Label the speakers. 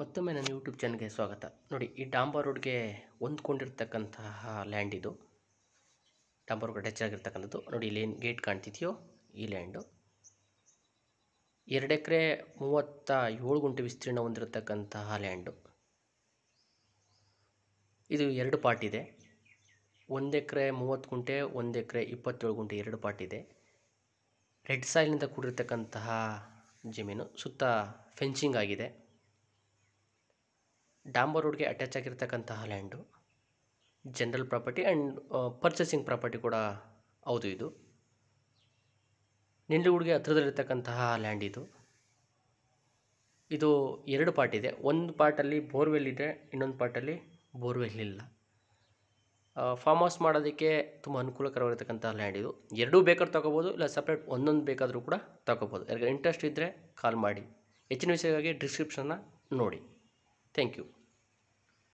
Speaker 1: ಮತ್ತೊಮ್ಮೆ ನನ್ನ ಯೂಟ್ಯೂಬ್ ಚಾನಲ್ಗೆ ಸ್ವಾಗತ ನೋಡಿ ಈ ಡಾಂಬರ್ ರೋಡ್ಗೆ ಹೊಂದ್ಕೊಂಡಿರ್ತಕ್ಕಂತಹ ಲ್ಯಾಂಡ್ ಇದು ಡಾಂಬರ್ ರೋಡ್ ಟಚ್ ಆಗಿರ್ತಕ್ಕಂಥದ್ದು ನೋಡಿ ಇಲ್ಲಿ ಏನು ಗೇಟ್ ಕಾಣ್ತಿದೆಯೋ ಈ ಲ್ಯಾಂಡು ಎರಡು ಎಕರೆ ಮೂವತ್ತ ಏಳು ಗುಂಟೆ ವಿಸ್ತೀರ್ಣ ಹೊಂದಿರತಕ್ಕಂತಹ ಲ್ಯಾಂಡು ಇದು ಎರಡು ಪಾರ್ಟ್ ಇದೆ ಒಂದು ಎಕರೆ ಮೂವತ್ತು ಗುಂಟೆ ಒಂದು ಎಕರೆ ಇಪ್ಪತ್ತೇಳು ಗುಂಟೆ ಎರಡು ಪಾರ್ಟ್ ಇದೆ ರೆಡ್ ಸಾಯಿಲ್ನಿಂದ ಕೂಡಿರ್ತಕ್ಕಂತಹ ಜಮೀನು ಸುತ್ತ ಫೆನ್ಸಿಂಗ್ ಆಗಿದೆ ಡಾಂಬರ್ ರೋಡ್ಗೆ ಅಟ್ಯಾಚ್ ಆಗಿರ್ತಕ್ಕಂತಹ land general property and purchasing property ಕೂಡ ಹೌದು ಇದು ಹುಡುಗಿ ಹತ್ರದಲ್ಲಿರ್ತಕ್ಕಂತಹ ಲ್ಯಾಂಡ್ ಇದು ಇದು ಎರಡು ಪಾರ್ಟ್ ಇದೆ ಒಂದು ಪಾರ್ಟಲ್ಲಿ ಬೋರ್ವೆಲ್ ಇದೆ ಇನ್ನೊಂದು ಪಾರ್ಟಲ್ಲಿ ಬೋರ್ವೆಲ್ ಇಲ್ಲ ಫಾರ್ಮ್ ಹೌಸ್ ಮಾಡೋದಕ್ಕೆ ತುಂಬ ಅನುಕೂಲಕರವಾಗಿರ್ತಕ್ಕಂಥ ಲ್ಯಾಂಡ್ ಇದು ಎರಡೂ ಬೇಕಾದ್ರೂ ತೊಗೋಬೋದು ಇಲ್ಲ ಸಪ್ರೇಟ್ ಒಂದೊಂದು ಬೇಕಾದರೂ ಕೂಡ ತೊಗೋಬೋದು ಯಾರಿಗೆ ಇಂಟ್ರೆಸ್ಟ್ ಇದ್ದರೆ ಕಾಲ್ ಮಾಡಿ ಹೆಚ್ಚಿನ ವಿಷಯಕ್ಕಾಗಿ ಡಿಸ್ಕ್ರಿಪ್ಷನ್ನ ನೋಡಿ Thank you.